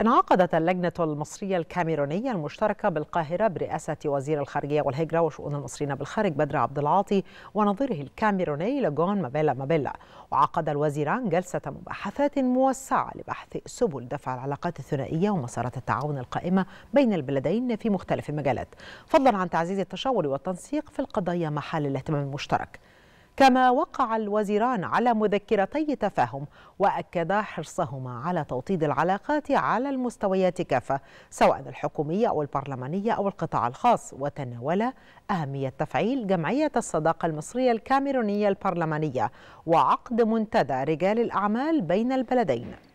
انعقدت اللجنة المصرية الكاميرونية المشتركة بالقاهرة برئاسة وزير الخارجية والهجرة وشؤون المصريين بالخارج بدر عبد العاطي ونظيره الكاميروني لجون مابيلا مابيلا وعقد الوزيران جلسة مباحثات موسعة لبحث سبل دفع العلاقات الثنائية ومسارات التعاون القائمة بين البلدين في مختلف المجالات فضلا عن تعزيز التشاور والتنسيق في القضايا محل الاهتمام المشترك كما وقع الوزيران على مذكرتي تفاهم واكدا حرصهما على توطيد العلاقات على المستويات كافه سواء الحكوميه او البرلمانيه او القطاع الخاص وتناولا اهميه تفعيل جمعيه الصداقه المصريه الكاميرونيه البرلمانيه وعقد منتدى رجال الاعمال بين البلدين